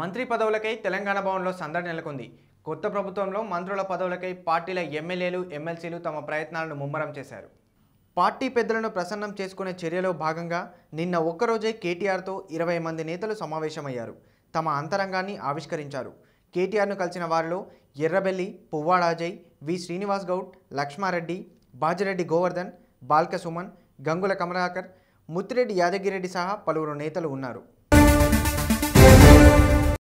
మంత్రి పదవులకై తెలంగాణ భవన్లో సందడి నెలకొంది కొత్త ప్రభుత్వంలో మంత్రుల పదవులకై పార్టీల ఎమ్మెల్యేలు ఎమ్మెల్సీలు తమ ప్రయత్నాలను ముమ్మరం చేశారు పార్టీ పెద్దలను ప్రసన్నం చేసుకునే చర్యలో భాగంగా నిన్న ఒక్కరోజే కేటీఆర్తో ఇరవై మంది నేతలు సమావేశమయ్యారు తమ అంతరంగాన్ని ఆవిష్కరించారు కేటీఆర్ను కలిసిన వారిలో ఎర్రబెల్లి పువ్వాడాజయ్ వి శ్రీనివాస్ గౌడ్ లక్ష్మారెడ్డి బాజిరెడ్డి గోవర్ధన్ బాల్క సుమన్ గంగుల కమలాకర్ ముత్తిరెడ్డి యాదగిరెడ్డి సహా పలువురు నేతలు ఉన్నారు